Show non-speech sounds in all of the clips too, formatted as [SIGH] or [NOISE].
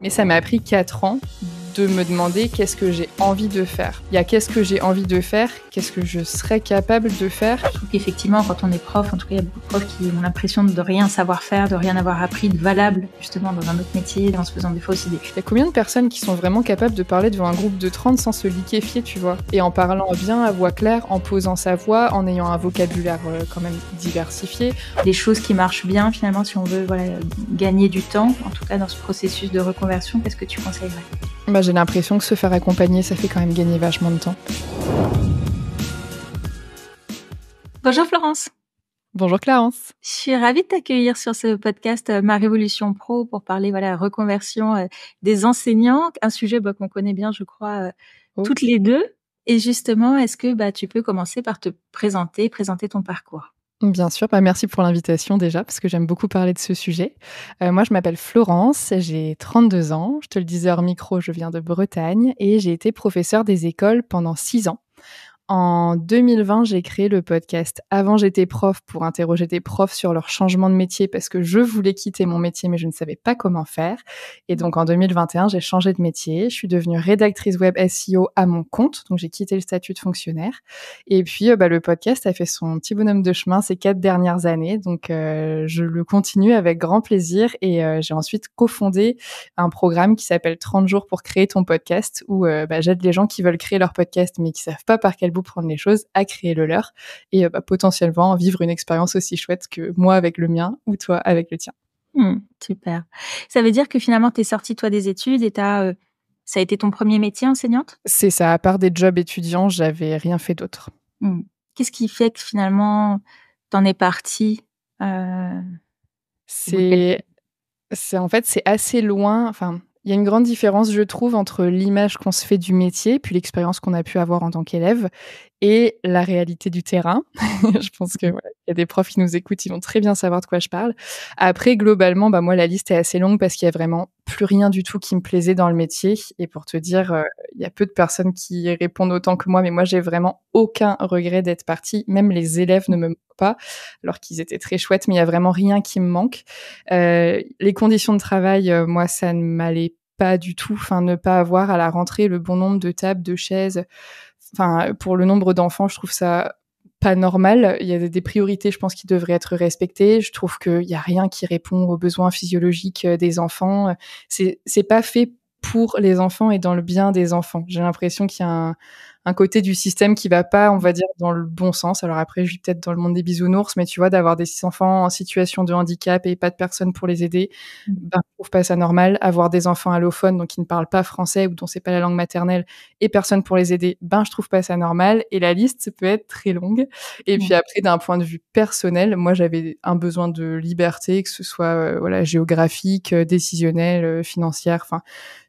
Mais ça m'a pris 4 ans de me demander qu'est-ce que j'ai envie de faire. Il y a qu'est-ce que j'ai envie de faire, qu'est-ce que je serais capable de faire. Je trouve qu'effectivement, quand on est prof, en tout cas, il y a beaucoup de profs qui ont l'impression de rien savoir faire, de rien avoir appris de valable, justement, dans un autre métier, en se faisant des fausses idées. Il y a combien de personnes qui sont vraiment capables de parler devant un groupe de 30 sans se liquéfier, tu vois Et en parlant bien, à voix claire, en posant sa voix, en ayant un vocabulaire euh, quand même diversifié. Des choses qui marchent bien, finalement, si on veut gagner du temps, en tout cas dans ce processus de reconversion, qu'est-ce que tu conseillerais bah, j'ai l'impression que se faire accompagner, ça fait quand même gagner vachement de temps. Bonjour Florence. Bonjour Clarence. Je suis ravie de t'accueillir sur ce podcast euh, Ma Révolution Pro pour parler voilà reconversion euh, des enseignants, un sujet bah, qu'on connaît bien, je crois, euh, oh. toutes les deux. Et justement, est-ce que bah, tu peux commencer par te présenter, présenter ton parcours Bien sûr, bah merci pour l'invitation déjà, parce que j'aime beaucoup parler de ce sujet. Euh, moi, je m'appelle Florence, j'ai 32 ans, je te le disais hors micro, je viens de Bretagne, et j'ai été professeure des écoles pendant 6 ans, en 2020, j'ai créé le podcast Avant j'étais prof pour interroger des profs sur leur changement de métier parce que je voulais quitter mon métier mais je ne savais pas comment faire. Et donc en 2021, j'ai changé de métier. Je suis devenue rédactrice web SEO à mon compte. Donc j'ai quitté le statut de fonctionnaire. Et puis euh, bah, le podcast a fait son petit bonhomme de chemin ces quatre dernières années. Donc euh, je le continue avec grand plaisir. Et euh, j'ai ensuite cofondé un programme qui s'appelle 30 jours pour créer ton podcast où bah, j'aide les gens qui veulent créer leur podcast mais qui savent pas par quel bout prendre les choses, à créer le leur et euh, bah, potentiellement vivre une expérience aussi chouette que moi avec le mien ou toi avec le tien. Hmm, super. Ça veut dire que finalement, tu es sortie, toi, des études et euh, ça a été ton premier métier enseignante C'est ça. À part des jobs étudiants, j'avais rien fait d'autre. Hmm. Qu'est-ce qui fait que finalement, tu en es partie euh, C'est, c'est en fait, c'est assez loin. Enfin, il y a une grande différence, je trouve, entre l'image qu'on se fait du métier, puis l'expérience qu'on a pu avoir en tant qu'élève, et la réalité du terrain. [LAUGHS] je pense que il y a des profs qui nous écoutent, ils vont très bien savoir de quoi je parle. Après, globalement, bah moi la liste est assez longue parce qu'il y a vraiment plus rien du tout qui me plaisait dans le métier. Et pour te dire, euh, il y a peu de personnes qui répondent autant que moi, mais moi j'ai vraiment aucun regret d'être partie. Même les élèves ne me manquent pas, alors qu'ils étaient très chouettes, mais il y a vraiment rien qui me manque. Euh, les conditions de travail, euh, moi ça ne m'allait pas du tout. Enfin, ne pas avoir à la rentrée le bon nombre de tables, de chaises enfin, pour le nombre d'enfants, je trouve ça pas normal. Il y a des priorités, je pense, qui devraient être respectées. Je trouve qu'il n'y a rien qui répond aux besoins physiologiques euh, des enfants. C'est pas fait pour les enfants et dans le bien des enfants. J'ai l'impression qu'il y a un, un côté du système qui va pas, on va dire, dans le bon sens. Alors après, je suis peut-être dans le monde des bisounours, mais tu vois, d'avoir des enfants en situation de handicap et pas de personne pour les aider, mm. ben, je trouve pas ça normal. Avoir des enfants allophones, donc qui ne parlent pas français ou dont c'est pas la langue maternelle et personne pour les aider, ben, je trouve pas ça normal. Et la liste peut être très longue. Et mm. puis après, d'un point de vue personnel, moi, j'avais un besoin de liberté, que ce soit, euh, voilà, géographique, euh, décisionnelle, euh, financière. Enfin,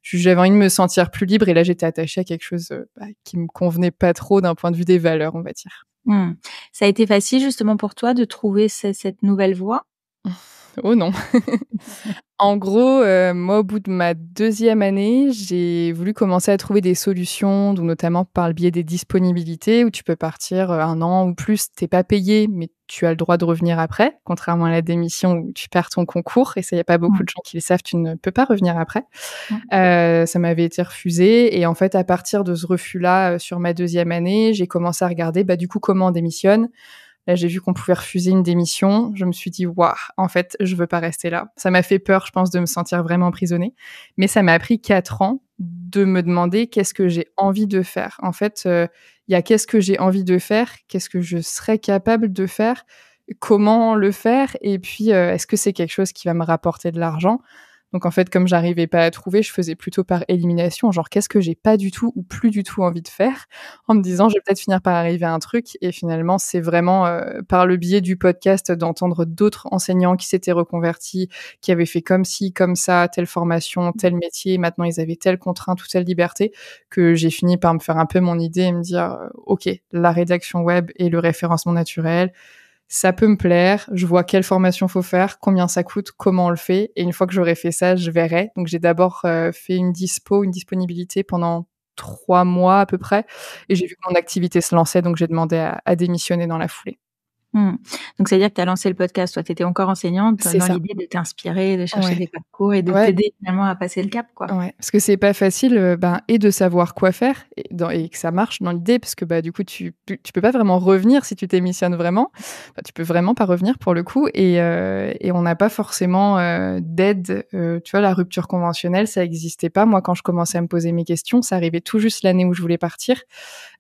j'avais envie de me sentir plus libre et là, j'étais attachée à quelque chose bah, qui me convenait pas trop d'un point de vue des valeurs, on va dire. Hmm. Ça a été facile justement pour toi de trouver cette nouvelle voie Oh non. [LAUGHS] En gros, euh, moi, au bout de ma deuxième année, j'ai voulu commencer à trouver des solutions, donc notamment par le biais des disponibilités, où tu peux partir euh, un an ou plus, t'es pas payé, mais tu as le droit de revenir après, contrairement à la démission où tu perds ton concours, et ça, il n'y a pas beaucoup de gens qui le savent, tu ne peux pas revenir après. Euh, ça m'avait été refusé, et en fait, à partir de ce refus-là, sur ma deuxième année, j'ai commencé à regarder, bah, du coup, comment on démissionne, Là, j'ai vu qu'on pouvait refuser une démission. Je me suis dit, waouh, en fait, je veux pas rester là. Ça m'a fait peur, je pense, de me sentir vraiment emprisonnée. Mais ça m'a pris quatre ans de me demander qu'est-ce que j'ai envie de faire. En fait, euh, il y a qu'est-ce que j'ai envie de faire, qu'est-ce que je serais capable de faire, comment le faire, et puis euh, est-ce que c'est quelque chose qui va me rapporter de l'argent donc en fait, comme j'arrivais pas à trouver, je faisais plutôt par élimination, genre qu'est-ce que j'ai pas du tout ou plus du tout envie de faire, en me disant je vais peut-être finir par arriver à un truc. Et finalement, c'est vraiment euh, par le biais du podcast d'entendre d'autres enseignants qui s'étaient reconvertis, qui avaient fait comme ci, comme ça, telle formation, mmh. tel métier, maintenant ils avaient telle contrainte ou telle liberté, que j'ai fini par me faire un peu mon idée et me dire euh, ok, la rédaction web et le référencement naturel, ça peut me plaire, je vois quelle formation faut faire, combien ça coûte, comment on le fait. Et une fois que j'aurai fait ça, je verrai. Donc j'ai d'abord euh, fait une dispo, une disponibilité pendant trois mois à peu près. Et j'ai vu que mon activité se lançait, donc j'ai demandé à démissionner dans la foulée. Mmh. Donc, c'est-à-dire que tu as lancé le podcast, toi, tu étais encore enseignante dans l'idée de t'inspirer, de chercher des parcours et de t'aider finalement à passer le cap. Quoi. Parce que c'est pas facile euh, ben, et de savoir quoi faire et, dans, et que ça marche dans l'idée, parce que bah, du coup, tu, tu peux pas vraiment revenir si tu t'émissionnes vraiment. tu peux vraiment pas revenir pour le coup et, euh, et on n'a pas forcément euh, d'aide. tu vois, la rupture conventionnelle, ça n'existait pas. Moi, quand je commençais à me poser mes questions, ça arrivait tout juste l'année où je voulais partir.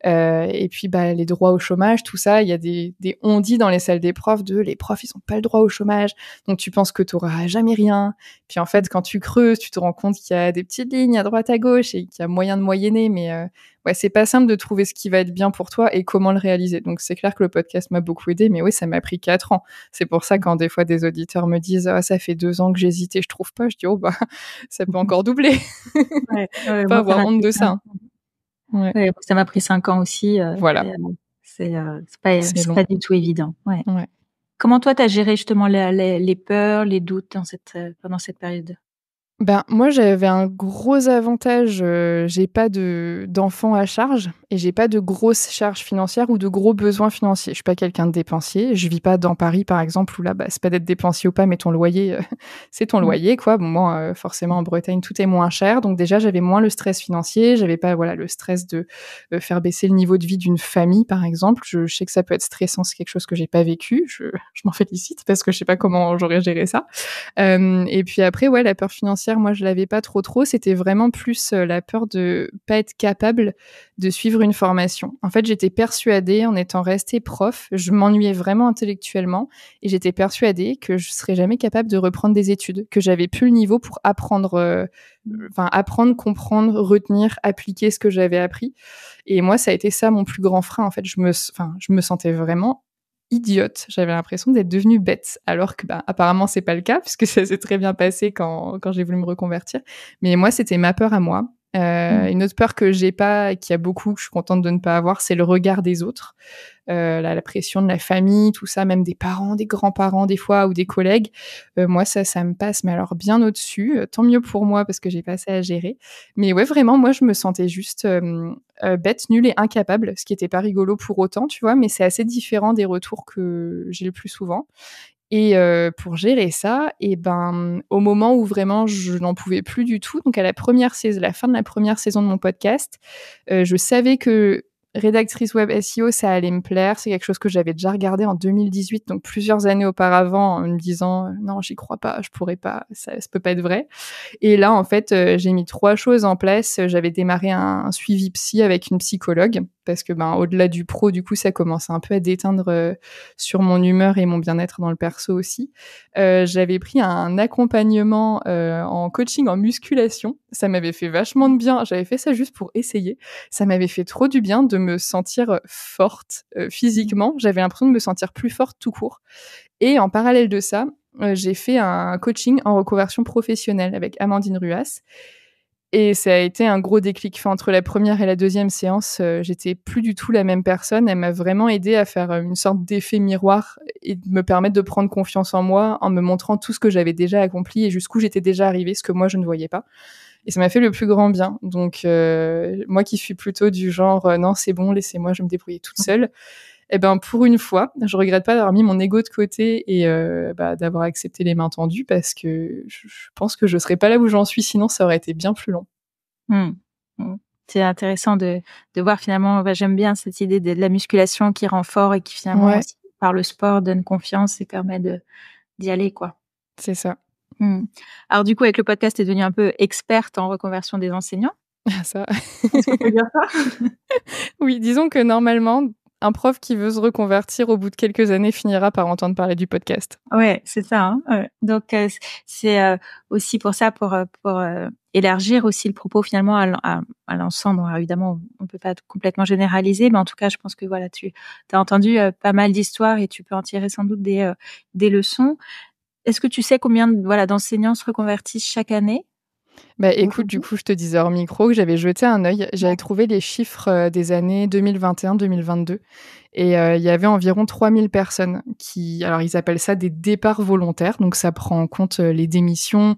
et puis, bah, les droits au chômage, tout ça, il y a des, des dans les salles des profs de les profs, ils n'ont pas le droit au chômage, donc tu penses que tu n'auras jamais rien. Puis en fait, quand tu creuses, tu te rends compte qu'il y a des petites lignes à droite, à gauche et qu'il y a moyen de moyenner, mais ce euh, ouais, c'est pas simple de trouver ce qui va être bien pour toi et comment le réaliser. Donc c'est clair que le podcast m'a beaucoup aidé, mais oui, ça m'a pris quatre ans. C'est pour ça quand des fois des auditeurs me disent ah, ça fait deux ans que j'hésitais, je trouve pas, je dis oh bah [LAUGHS] ça peut mhm. encore doubler. [LAUGHS] Ouais, pas avoir honte de ça. Hein. Ça m'a pris cinq ans aussi. Euh, voilà. Euh, euh, c'est pas, pas, du tout évident. Ouais. Comment toi, tu as géré justement les, peurs, les doutes dans cette, euh, pendant cette période ben, moi, j'avais un gros avantage. Je euh, j'ai pas de, d'enfants à charge et j'ai pas de grosses charges financières ou de gros besoins financiers. Je suis pas quelqu'un de dépensier. Je vis pas dans Paris, par exemple, où là, bah, c'est pas d'être dépensier ou pas, mais ton loyer, euh, [LAUGHS] c'est ton mm. loyer, quoi. moi, euh, forcément, en Bretagne, tout est moins cher. Donc, déjà, j'avais moins le stress financier. J'avais pas, voilà, le stress de faire baisser le niveau de vie d'une famille, par exemple. Je, sais que ça peut être stressant. C'est quelque chose que j'ai pas vécu. Je, [LAUGHS] m'en félicite parce que je sais pas comment j'aurais géré ça. et puis après, ouais, la peur financière, moi je l'avais pas trop trop. C'était vraiment plus euh, la peur de pas être capable de suivre une formation. En fait, j'étais persuadée, en étant restée prof, je m'ennuyais vraiment intellectuellement et j'étais persuadée que je serais jamais capable de reprendre des études, que j'avais plus le niveau pour apprendre, euh, enfin apprendre, comprendre, retenir, appliquer ce que j'avais appris. Et moi, ça a été ça mon plus grand frein. En fait, je me, je me sentais vraiment idiote. J'avais l'impression d'être devenue bête, alors que bah, apparemment c'est pas le cas [LAUGHS] puisque ça s'est très bien passé quand, quand j'ai voulu me reconvertir. Mais moi, c'était ma peur à moi euh, mm. une autre peur que j'ai pas, qu'il y a beaucoup, que je suis contente de ne pas avoir, c'est le regard des autres. Euh, la, pression de la famille, tout ça, même des parents, des grands-parents des fois ou des collègues. Euh, moi, ça, ça me passe, mais alors bien au-dessus. tant mieux pour moi parce que j'ai passé à gérer. Mais ouais, vraiment, moi, je me sentais juste bête, nulle et incapable, ce qui était pas rigolo pour autant, tu vois. Mais c'est assez différent des retours que j'ai le plus souvent. Et euh, pour gérer ça, et ben, au moment où vraiment je n'en pouvais plus du tout, donc à la première saison, la fin de la première saison de mon podcast, euh, je savais que rédactrice web SEO, ça allait me plaire. C'est quelque chose que j'avais déjà regardé en 2018, donc plusieurs années auparavant, en me disant euh, non, j'y crois pas, je pourrais pas, ça, ça peut pas être vrai. Et là, en fait, j'ai mis trois choses en place. J'avais démarré un suivi psy avec une psychologue parce que ben au-delà du pro du coup ça commence un peu à déteindre euh, sur mon humeur et mon bien-être dans le perso aussi. Euh, j'avais pris un accompagnement euh, en coaching en musculation, ça m'avait fait vachement de bien, j'avais fait ça juste pour essayer. Ça m'avait fait trop du bien de me sentir forte physiquement, j'avais l'impression de me sentir plus forte tout court. Et en parallèle de ça, j'ai fait un coaching en reconversion professionnelle avec Amandine Ruas et ça a été un gros déclic. fait entre la première et la deuxième séance, euh, j'étais plus du tout la même personne. Elle m'a vraiment aidé à faire euh, une sorte d'effet miroir et me permettre de prendre confiance en moi en me montrant tout ce que j'avais déjà accompli et jusqu'où j'étais déjà arrivée, ce que moi je ne voyais pas. Et ça m'a fait le plus grand bien. Donc, euh, moi qui suis plutôt du genre, non, c'est bon, laissez-moi, je me débrouiller toute mmh. seule. Eh ben pour une fois, je regrette pas d'avoir mis mon ego de côté et euh, bah, d'avoir accepté les mains tendues parce que je, pense que je serais pas là où j'en suis sinon ça aurait été bien plus long. Hmm. Hmm. C'est intéressant de, voir finalement. Bah, j'aime bien cette idée de, la musculation qui rend fort et qui finalement par le sport donne confiance et permet d'y aller quoi. C'est ça. Hmm. Alors du coup avec le podcast, tu es devenue un peu experte en reconversion des enseignants. [LAUGHS] Ça. ça [LAUGHS] Oui, disons que normalement, un prof qui veut se reconvertir au bout de quelques années finira par entendre parler du podcast. Ouais, c'est ça. Hein, Donc euh, c'est euh, aussi pour ça, pour, euh, pour élargir aussi le propos finalement à, l'ensemble. Évidemment, on peut pas complètement généraliser, mais en tout cas, je pense que voilà, tu as entendu pas mal d'histoires et tu peux en tirer sans doute des, des leçons. Est-ce que tu sais combien voilà d'enseignants se reconvertissent chaque année bah, écoute, du [LAUGHS] coup, je te disais hors micro que j'avais jeté un œil. J'avais trouvé les chiffres euh, des années 2021-2022. Et euh, il y avait environ 3000 personnes qui, alors ils appellent ça des départs volontaires. Donc ça prend en compte euh, les démissions,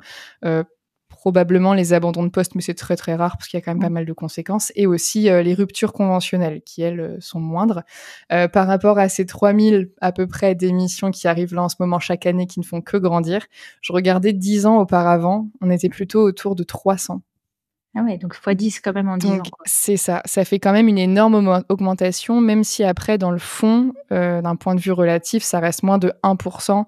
probablement les abandons de poste, mais c'est très très rare parce qu'il y a quand même pas mm. mal de conséquences, et aussi euh, les ruptures conventionnelles qui, elles, euh, sont moindres. Euh, par rapport à ces 3000 à peu près d'émissions qui arrivent là en ce moment chaque année, qui ne font que grandir, je regardais 10 ans auparavant, on était plutôt autour de 300. Ah ouais, donc x 10 quand même en 10 ans. C'est ça, ça fait quand même une énorme augmentation, même si après, dans le fond, d'un point de vue relatif, ça reste moins de 1%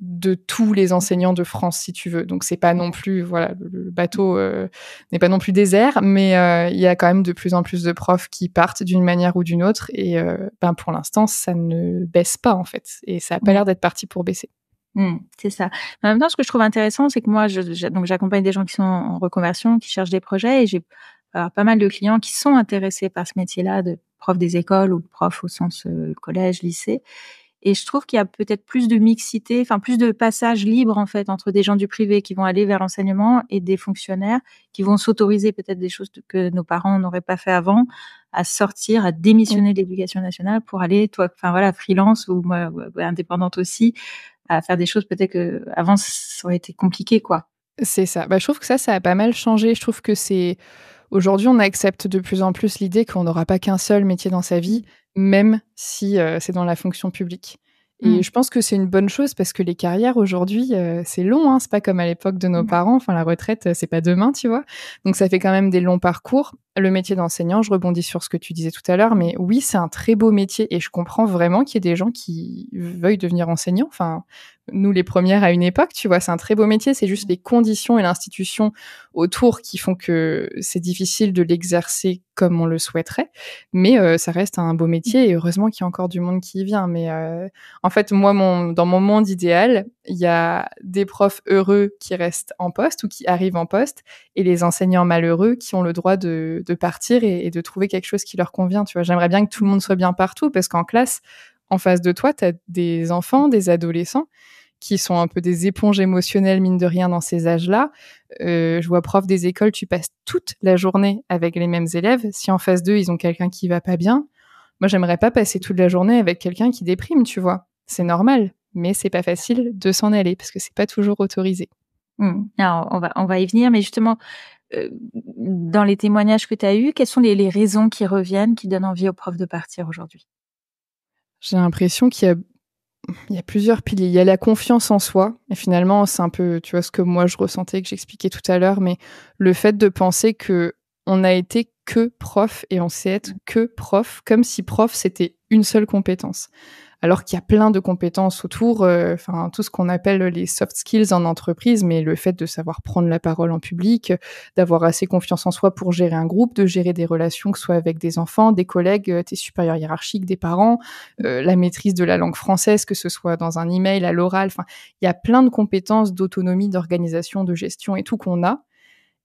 de tous les enseignants de France, si tu veux. Donc c'est pas non plus, voilà, le, bateau euh, n'est pas non plus désert, mais euh, il y a quand même de plus en plus de profs qui partent d'une manière ou d'une autre. Et euh, ben pour l'instant, ça ne baisse pas en fait, et ça n'a pas mm. l'air d'être parti pour baisser. Mm, c'est ça. En même ce que je trouve intéressant, c'est que moi, donc j'accompagne des gens qui sont en reconversion, qui cherchent des projets, et j'ai pas mal de clients qui sont intéressés par ce métier-là de prof des écoles ou de profs au sens collège, lycée, et je trouve qu'il y a peut-être plus de mixité, enfin plus de passage libre en fait entre des gens du privé qui vont aller vers l'enseignement et des fonctionnaires qui vont s'autoriser peut-être des choses que nos parents n'auraient pas fait avant, à sortir, à démissionner de l'éducation nationale pour aller, toi, enfin voilà, freelance ou euh, indépendante aussi, à faire des choses peut-être que avant ça aurait été compliqué quoi. C'est ça. Bah, je trouve que ça, ça a pas mal changé. Je trouve que c'est Aujourd'hui, on accepte de plus en plus l'idée qu'on n'aura pas qu'un seul métier dans sa vie même si euh, c'est dans la fonction publique. Et mm. je pense que c'est une bonne chose parce que les carrières aujourd'hui, euh, c'est long, hein. c'est pas comme à l'époque de nos mm. parents. Enfin, la retraite, euh, c'est pas demain, tu vois. Donc, ça fait quand même des longs parcours le métier d'enseignant, je rebondis sur ce que tu disais tout à l'heure, mais oui, c'est un très beau métier et je comprends vraiment qu'il y ait des gens qui veuillent devenir enseignants. Enfin, nous les premières à une époque, tu vois, c'est un très beau métier, c'est juste mmh. les conditions et l'institution autour qui font que c'est difficile de l'exercer comme on le souhaiterait, mais euh, ça reste un beau mmh. métier et heureusement qu'il y a encore du monde qui y vient. Mais euh, en fait, moi, mon, dans mon monde idéal, il y a des profs heureux qui restent en poste ou qui arrivent en poste et les enseignants malheureux qui ont le droit de de, partir et, de trouver quelque chose qui leur convient. Tu vois, j'aimerais bien que tout le monde soit bien partout parce qu'en classe, en face de toi, tu as des enfants, des adolescents qui sont un peu des éponges émotionnelles, mine de rien, dans ces âges-là. Euh, je vois prof des écoles, tu passes toute la journée avec les mêmes élèves. Si en face d'eux, ils ont quelqu'un qui va pas bien, moi, j'aimerais pas passer toute la journée avec quelqu'un qui déprime, tu vois. C'est normal, mais c'est pas facile de s'en aller parce que c'est pas toujours autorisé. Hmm. on va, on va y venir, mais justement, euh, dans les témoignages que tu as eus, quelles sont les, raisons qui reviennent, qui donnent envie aux profs de partir aujourd'hui J'ai l'impression qu'il y a, il y a plusieurs piliers. Il y a la confiance en soi, et finalement, c'est un peu, tu vois, ce que moi je ressentais, que j'expliquais tout à l'heure, mais le fait de penser que on a été que prof et on sait être mmh. que prof, comme si prof c'était une seule compétence alors qu'il y a plein de compétences autour, euh, enfin tout ce qu'on appelle les soft skills en entreprise, mais le fait de savoir prendre la parole en public, d'avoir assez confiance en soi pour gérer un groupe, de gérer des relations, que ce soit avec des enfants, des collègues, euh, tes supérieurs hiérarchiques, des parents, euh, la maîtrise de la langue française, que ce soit dans un email, à l'oral, enfin il y a plein de compétences d'autonomie, d'organisation, de gestion et tout qu'on a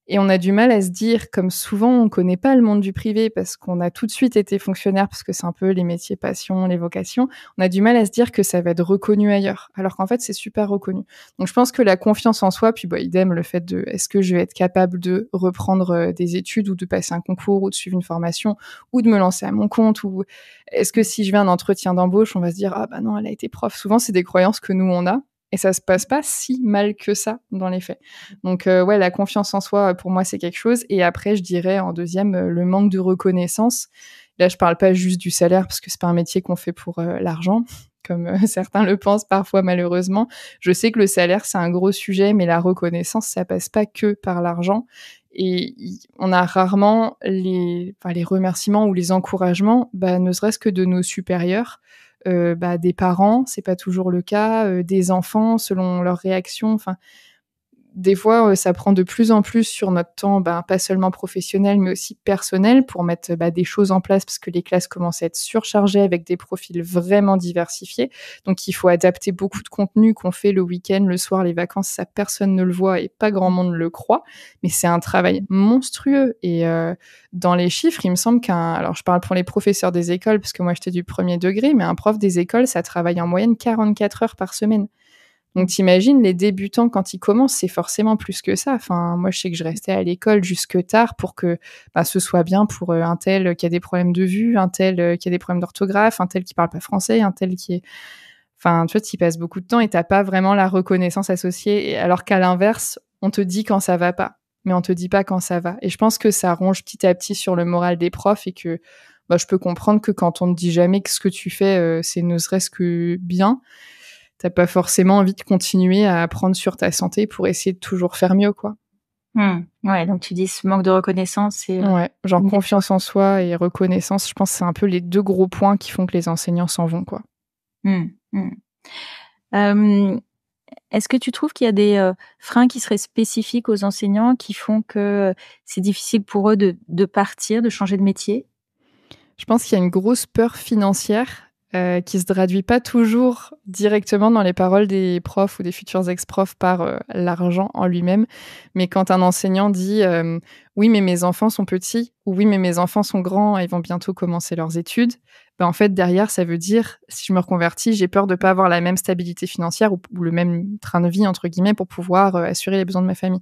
et on a du mal à se dire, comme souvent, on ne connaît pas le monde du privé parce qu'on a tout de suite été fonctionnaire, parce que c'est un peu les métiers passion, les vocations. On a du mal à se dire que ça va être reconnu ailleurs, alors qu'en fait, c'est super reconnu. Donc, je pense que la confiance en soi, puis bah, idem, le fait de est-ce que je vais être capable de reprendre euh, des études ou de passer un concours ou de suivre une formation ou de me lancer à mon compte ou est-ce que si je vais à un entretien d'embauche, on va se dire, ah bah non, elle a été prof. Souvent, c'est des croyances que nous, on a et ça se passe pas si mal que ça dans les faits. Donc euh, ouais, la confiance en soi pour moi c'est quelque chose. Et après, je dirais en deuxième euh, le manque de reconnaissance. Là, je parle pas juste du salaire parce que c'est pas un métier qu'on fait pour euh, l'argent, comme [LAUGHS] certains le pensent parfois malheureusement. Je sais que le salaire c'est un gros sujet, mais la reconnaissance ça passe pas que par l'argent. Et on a rarement les, enfin, les remerciements ou les encouragements, bah, ne serait-ce que de nos supérieurs. Euh, bah, des parents, c'est pas toujours le cas, euh, des enfants selon leur réaction. Enfin, des fois, euh, ça prend de plus en plus sur notre temps, ben, pas seulement professionnel, mais aussi personnel, pour mettre bah, des choses en place, parce que les classes commencent à être surchargées avec des profils vraiment diversifiés. Donc, il faut adapter beaucoup de contenu qu'on fait le week-end, le soir, les vacances. Ça, personne ne le voit et pas grand monde le croit. Mais c'est un travail monstrueux. Et euh, dans les chiffres, il me semble qu'un... Alors, je parle pour les professeurs des écoles, parce que moi, j'étais du premier degré, mais un prof des écoles, ça travaille en moyenne 44 heures par semaine. Donc t'imagines les débutants quand ils commencent, c'est forcément plus que ça. Enfin, moi je sais que je restais à l'école jusque tard pour que bah, ce soit bien pour euh, un tel qui a des problèmes de vue, un tel euh, qui a des problèmes d'orthographe, un tel qui parle pas français, un tel qui est Enfin, tu vois, tu passes beaucoup de temps et t'as pas vraiment la reconnaissance associée, alors qu'à l'inverse, on te dit quand ça va pas, mais on te dit pas quand ça va. Et je pense que ça ronge petit à petit sur le moral des profs et que bah, je peux comprendre que quand on ne dit jamais que ce que tu fais, euh, c'est ne serait-ce que bien, t'as pas forcément envie de continuer à apprendre sur ta santé pour essayer de toujours faire mieux, quoi. Hmm. Ouais, donc tu dis ce manque de reconnaissance et... Euh, ouais, genre confiance en soi et reconnaissance, je pense que c'est un peu les deux gros points qui font que les enseignants s'en vont, quoi. Hmm, hmm. Est-ce que tu trouves qu'il y a des euh, freins qui seraient spécifiques aux enseignants qui font que euh, c'est difficile pour eux de, de partir, de changer de métier je pense qu'il y a une grosse peur financière euh, qui se traduit pas toujours directement dans les paroles des profs ou des futurs ex-profs par euh, l'argent en lui-même, mais quand un enseignant dit euh, oui mais mes enfants sont petits ou oui mais mes enfants sont grands et vont bientôt commencer leurs études, bah, en fait derrière ça veut dire si je me reconvertis, j'ai peur de pas avoir la même stabilité financière ou, le même train de vie entre guillemets pour pouvoir euh, assurer les besoins de ma famille.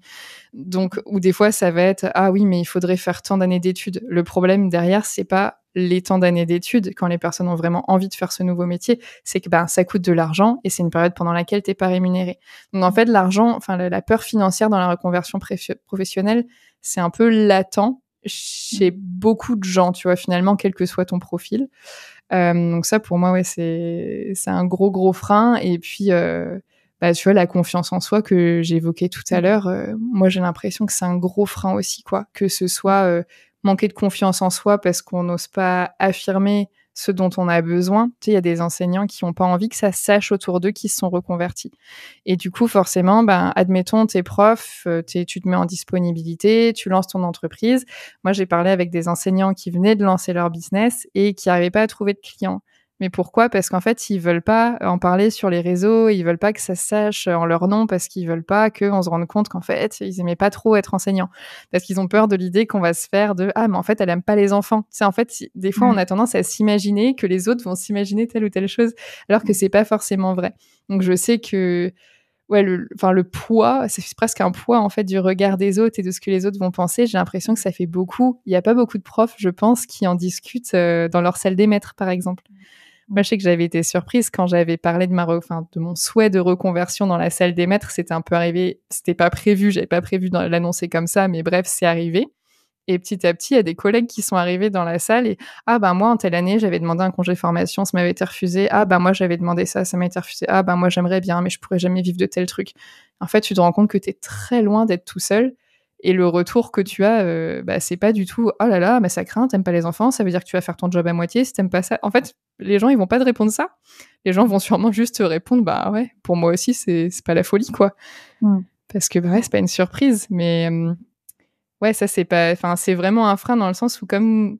Donc ou des fois ça va être ah oui mais il faudrait faire tant d'années d'études. Le problème derrière c'est pas les temps d'années d'études, quand les personnes ont vraiment envie de faire ce nouveau métier, c'est que ben, ça coûte de l'argent et c'est une période pendant laquelle t'es pas rémunéré. Donc en fait, l'argent, enfin la peur financière dans la reconversion professionnelle, c'est un peu latent chez beaucoup de gens, tu vois, finalement, quel que soit ton profil. Euh, donc ça, pour moi, ouais, c'est c'est un gros gros frein. Et puis, euh, bah, tu vois, la confiance en soi que j'évoquais tout à mm. l'heure, euh, moi, j'ai l'impression que c'est un gros frein aussi, quoi. Que ce soit euh, manquer de confiance en soi parce qu'on n'ose pas affirmer ce dont on a besoin. Tu sais, il y a des enseignants qui n'ont pas envie que ça sache autour d'eux qui se sont reconvertis. Et du coup, forcément, ben, admettons, t'es prof, euh, tu te mets en disponibilité, tu lances ton entreprise. Moi, j'ai parlé avec des enseignants qui venaient de lancer leur business et qui n'arrivaient pas à trouver de clients. Mais pourquoi Parce qu'en fait, ils veulent pas en parler sur les réseaux, ils veulent pas que ça se sache en leur nom parce qu'ils veulent pas qu'on se rende compte qu'en fait, ils aimaient pas trop être enseignants. Parce qu'ils ont peur de l'idée qu'on va se faire de Ah, mais en fait, elle aime pas les enfants. C'est en fait, des fois, mmh. on a tendance à s'imaginer que les autres vont s'imaginer telle ou telle chose, alors que mmh. c'est pas forcément vrai. Donc, je sais que ouais, le, enfin, le poids, c'est presque un poids en fait du regard des autres et de ce que les autres vont penser. J'ai l'impression que ça fait beaucoup. Il n'y a pas beaucoup de profs, je pense, qui en discutent euh, dans leur salle des maîtres, par exemple. Mmh. Moi, bah, je sais que j'avais été surprise quand j'avais parlé de ma, enfin, de mon souhait de reconversion dans la salle des maîtres. C'était un peu arrivé, c'était pas prévu, j'avais pas prévu l'annoncer comme ça, mais bref, c'est arrivé. Et petit à petit, il y a des collègues qui sont arrivés dans la salle et ah ben moi en telle année j'avais demandé un congé formation, ça m'avait été refusé. Ah ben moi j'avais demandé ça, ça m'a été refusé. Ah ben moi j'aimerais bien, mais je pourrais jamais vivre de tel truc. En fait, tu te rends compte que tu es très loin d'être tout seul et le retour que tu as, euh, bah, c'est pas du tout oh là là, ça craint, t'aimes pas les enfants, ça veut dire que tu vas faire ton job à moitié si t'aimes pas ça. En fait, les gens, ils vont pas te répondre ça. Les gens vont sûrement juste te répondre bah ouais, pour moi aussi, c'est pas la folie, quoi. Mm. Parce que bah c'est pas une surprise, mais euh, ouais, ça c'est pas. Enfin, c'est vraiment un frein dans le sens où, comme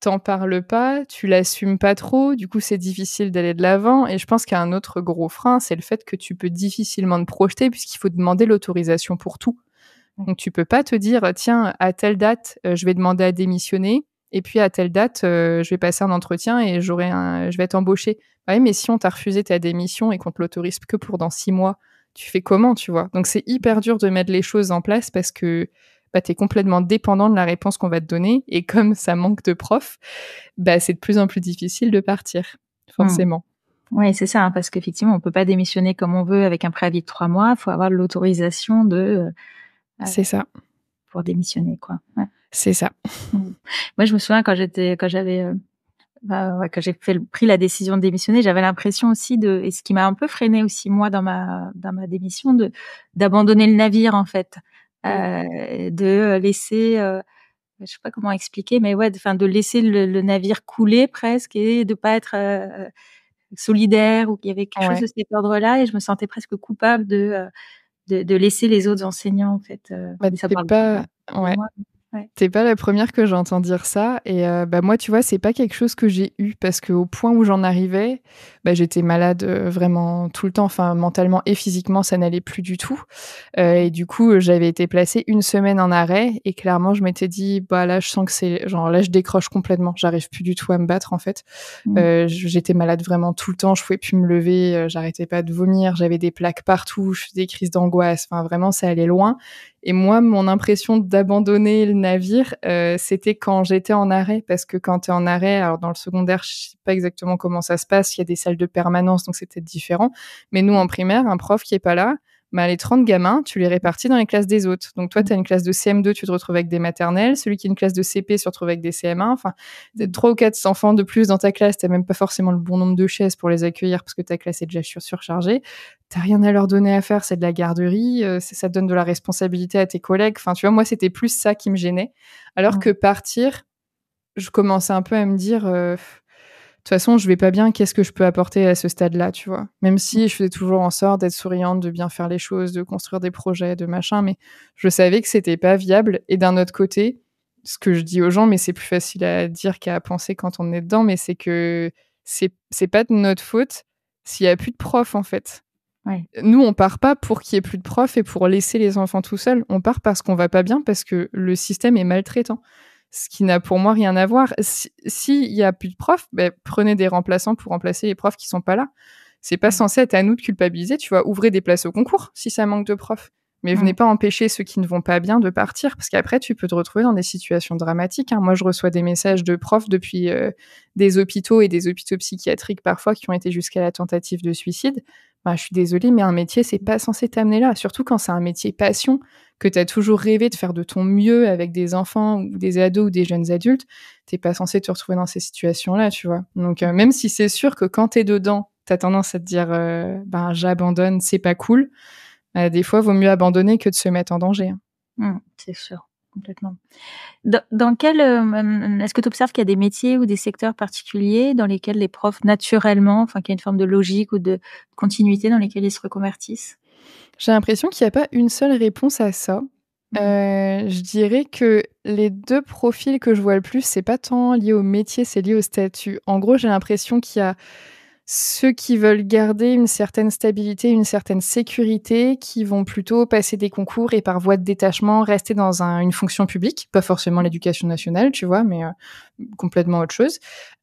t'en parles pas, tu l'assumes pas trop, du coup c'est difficile d'aller de l'avant. Et je pense qu'il y a un autre gros frein, c'est le fait que tu peux difficilement te projeter puisqu'il faut demander l'autorisation pour tout. Donc tu peux pas te dire tiens à telle date euh, je vais demander à démissionner et puis à telle date euh, je vais passer un entretien et j'aurai je vais être embauché. mais si on t'a refusé ta démission et qu'on te l'autorise que pour dans six mois, tu fais comment tu vois Donc c'est hyper dur de mettre les choses en place parce que bah, tu es complètement dépendant de la réponse qu'on va te donner et comme [LAUGHS] ça manque de profs, bah, c'est de plus en plus difficile de partir hmm. forcément. Oui, c'est ça, hein, parce qu'effectivement, on peut pas démissionner comme on veut avec un préavis de trois mois. Il faut avoir l'autorisation de euh, ah C'est ça. Pour démissionner, quoi. C'est ça. Mmh. Moi, je me souviens quand j'étais, quand j'avais, euh, bah, j'ai pris la décision de démissionner, j'avais l'impression aussi de, et ce qui m'a un peu freiné aussi moi dans ma dans ma démission, de d'abandonner le navire en fait, mmh. euh, de laisser. je euh, je sais pas comment expliquer, mais ouais, enfin de, laisser le, navire couler presque et de pas être solidaire ou qu'il y avait quelque ah chose de cet ordre-là et je me sentais presque coupable de de, laisser les autres enseignants en fait. Euh, bah, ça parle pas. T'es pas la première que j'entends dire ça. Et euh, bah moi, tu vois, c'est pas quelque chose que j'ai eu parce qu'au point où j'en arrivais, bah, j'étais malade euh, vraiment tout le temps. Enfin, mentalement et physiquement, ça n'allait plus du tout. Euh, et du coup, j'avais été placée une semaine en arrêt. Et clairement, je m'étais dit, bah là, je sens que c'est genre là, je décroche complètement. J'arrive plus du tout à me battre en fait. Mmh. j'étais malade vraiment tout le temps. Je pouvais plus me lever. J'arrêtais pas de vomir. J'avais des plaques partout. Je faisais des crises d'angoisse. Enfin, vraiment, ça allait loin. Et moi, mon impression d'abandonner le navire, euh, c'était quand j'étais en arrêt, parce que quand tu es en arrêt, alors dans le secondaire, je sais pas exactement comment ça se passe, il y a des salles de permanence, donc c'était différent. Mais nous, en primaire, un prof qui est pas là, mais bah, les 30 gamins, tu les répartis dans les classes des autres. Donc toi, tu as mm. une classe de CM2, tu te retrouves avec des maternelles. Celui qui a une classe de CP se retrouve avec des CM1. Enfin, trois ou quatre enfants de plus dans ta classe, tu même pas forcément le bon nombre de chaises pour les accueillir parce que ta classe est déjà surchargée. n'as rien à leur donner à faire, c'est de la garderie, Ça euh, ça donne de la responsabilité à tes collègues. Enfin, tu vois, moi, c'était plus ça qui me gênait. Alors mm. que partir, je commençais un peu à me dire... Euh, de toute façon, je vais pas bien, qu'est-ce que je peux apporter à ce stade-là, tu vois Même si je faisais toujours en sorte d'être souriante, de bien faire les choses, de construire des projets, de machin, mais je savais que c'était pas viable. Et d'un autre côté, ce que je dis aux gens, mais c'est plus facile à dire qu'à penser quand on est dedans, mais c'est que c'est, c'est pas de notre faute s'il y a plus de profs, en fait. Nous, on part pas pour qu'il y ait plus de profs et pour laisser les enfants tout seuls. On part parce qu'on va pas bien, parce que le système est maltraitant ce qui n'a pour moi rien à voir. S'il si y a plus de profs, ben, prenez des remplaçants pour remplacer les profs qui sont pas là. C'est pas mm. censé être à nous de culpabiliser, tu vois. Ouvrez des places au concours si ça manque de profs. Mais venez mm. pas empêcher ceux qui ne vont pas bien de partir, parce qu'après, tu peux te retrouver dans des situations dramatiques. Hein. Moi, je reçois des messages de profs depuis euh, des hôpitaux et des hôpitaux psychiatriques parfois qui ont été jusqu'à la tentative de suicide, je suis désolée, mais un métier, c'est mmh. pas censé t'amener là. Surtout quand c'est un métier passion, que tu as toujours rêvé de faire de ton mieux avec des enfants ou des ados ou des jeunes adultes, t'es pas censé te retrouver dans ces situations-là, tu vois. Donc, euh, même si c'est sûr que quand tu es dedans, tu as tendance à te dire, j'abandonne, euh, ben, j'abandonne, c'est pas cool, bah, des fois, vaut mieux abandonner que de se mettre en danger. Hein. Mmh, c'est sûr complètement. Dans, quel euh, est-ce que tu observes qu'il y a des métiers ou des secteurs particuliers dans lesquels les profs naturellement, enfin qu'il y a une forme de logique ou de continuité dans lesquels ils se reconvertissent J'ai l'impression qu'il n'y a pas une seule réponse à ça. Mmh. Euh, je dirais que les deux profils que je vois le plus, c'est pas tant lié au métier, c'est lié au statut. En gros, j'ai l'impression qu'il y a ceux qui veulent garder une certaine stabilité, une certaine sécurité, qui vont plutôt passer des concours et par voie de détachement rester dans une fonction publique, pas forcément l'éducation nationale, tu vois, mais euh, complètement autre chose.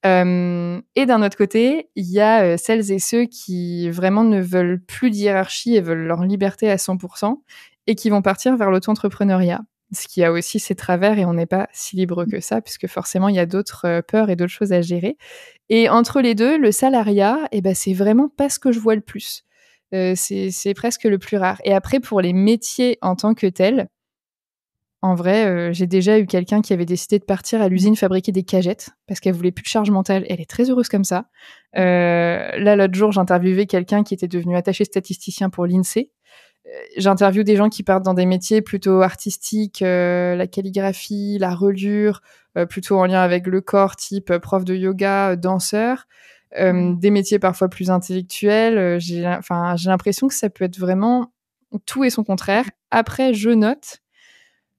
Euh, et d'un autre côté, il y a euh, celles et ceux qui vraiment ne veulent plus d'hierarchie et veulent leur liberté à 100% et qui vont partir vers l'auto-entrepreneuriat ce qui a aussi ses travers et on n'est pas si libre que ça, puisque forcément, il y a d'autres euh, peurs et d'autres choses à gérer. Et entre les deux, le salariat, eh ben, c'est vraiment pas ce que je vois le plus. Euh, c'est presque le plus rare. Et après, pour les métiers en tant que tels, en vrai, euh, j'ai déjà eu quelqu'un qui avait décidé de partir à l'usine fabriquer des cagettes parce qu'elle voulait plus de charge mentale. Elle est très heureuse comme ça. là, l'autre jour, j'interviewais quelqu'un qui était devenu attaché statisticien pour l'INSEE j'interviewe des gens qui partent dans des métiers plutôt artistiques, euh, la calligraphie, la relure, euh, plutôt en lien avec le corps, type euh, prof de yoga, danseur, mmh. des métiers parfois plus intellectuels. J'ai, l'impression que ça peut être vraiment tout et son contraire. Après, je note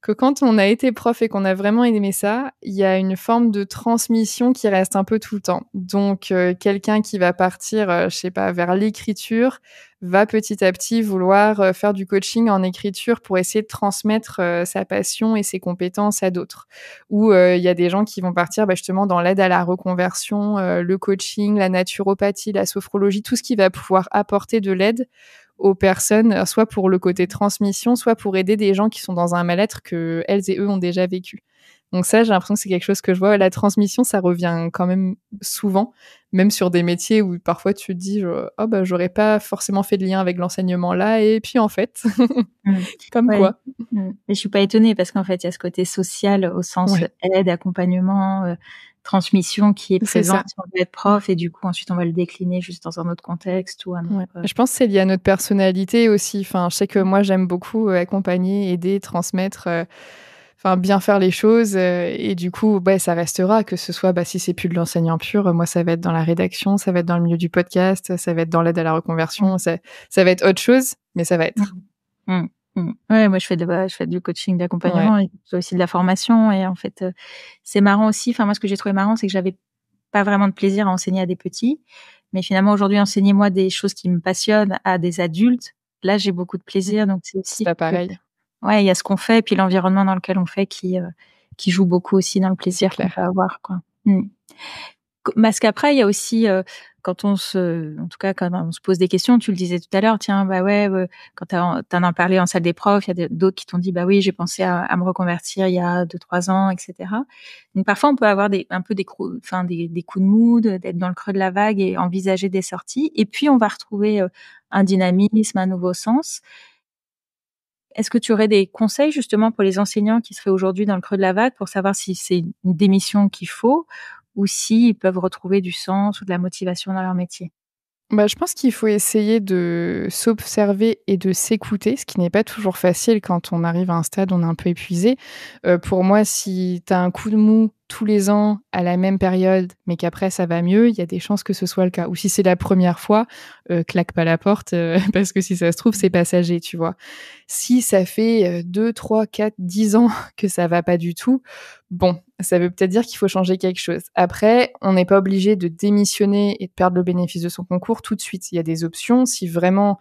que quand on a été prof et qu'on a vraiment aimé ça, il y a une forme de transmission qui reste un peu tout le temps. Donc quelqu'un qui va partir, je je sais pas, vers l'écriture, va petit à petit vouloir euh, faire du coaching en écriture pour essayer de transmettre euh, sa passion et ses compétences à d'autres. Ou euh, il y a des gens qui vont partir bah, justement dans l'aide à la reconversion, le coaching, la naturopathie, la sophrologie, tout ce qui va pouvoir apporter de l'aide aux personnes, soit pour le côté transmission, soit pour aider des gens qui sont dans un mal-être que elles et eux ont déjà vécu. Donc ça, j'ai l'impression que c'est quelque chose que je vois. La transmission, ça revient quand même souvent, même sur des métiers où parfois tu te dis, oh bah j'aurais pas forcément fait de lien avec l'enseignement là, et puis en fait, [LAUGHS] mm. [LAUGHS] comme quoi. Mais mm. je suis pas étonnée parce qu'en fait, il y a ce côté social au sens aide, accompagnement, euh, transmission qui est présente sur le prof, et du coup ensuite on va le décliner juste dans un autre contexte ou un autre... Euh je pense que c'est lié à notre personnalité aussi. Enfin, je sais que moi j'aime beaucoup euh, accompagner, aider, transmettre enfin bien faire les choses euh, et du coup bah, ça restera que ce soit bah, si c'est plus de l'enseignant pur moi ça va être dans la rédaction ça va être dans le milieu du podcast ça va être dans l'aide à la reconversion mm. ça, ça va être autre chose mais ça va être mm. Mm. Ouais, moi je fais de, bah, je fais du coaching d'accompagnement je fais aussi de la formation et en fait euh, c'est marrant aussi enfin moi ce que j'ai trouvé marrant c'est que j'avais pas vraiment de plaisir à enseigner à des petits mais finalement aujourd'hui enseigner moi des choses qui me passionnent à des adultes là j'ai beaucoup de plaisir donc c'est aussi pas pareil ouais, il y a ce qu'on fait et puis l'environnement dans lequel on fait qui euh, qui joue beaucoup aussi dans le plaisir qu'on peut avoir quoi. Mm. Parce qu'après, il y a aussi euh, quand on se, en tout cas quand on se pose des questions, tu le disais tout à l'heure, tiens, bah ouais, quand tu as, as parlé en salle des profs, il y a d'autres qui t'ont dit, bah oui, j'ai pensé à, me reconvertir il y a deux trois ans, etc. Donc parfois on peut avoir des, un peu des, enfin des, coups de mood, d'être dans le creux de la vague et envisager des sorties, et puis on va retrouver euh, un dynamisme, un nouveau sens. Est-ce que tu aurais des conseils justement pour les enseignants qui seraient aujourd'hui dans le creux de la vague pour savoir si c'est une démission qu'il faut ou s'ils ils peuvent retrouver du sens ou de la motivation dans leur métier bah, je pense qu'il faut essayer de s'observer et de s'écouter, ce qui n'est pas toujours facile quand on arrive à un stade où on est un peu épuisé. Euh, pour moi, si tu as un coup de mou tous les ans à la même période, mais qu'après ça va mieux, il y a des chances que ce soit le cas. Ou si c'est la première fois, euh, claque pas la porte, euh, [LAUGHS] parce que si ça se trouve, c'est passager, tu vois. Si ça fait 2, 3, 4, 10 ans [LAUGHS] que ça va pas du tout, bon, ça veut peut-être dire qu'il faut changer quelque chose. Après, on n'est pas obligé de démissionner et de perdre le bénéfice de son concours tout de suite. Il y a des options. Si vraiment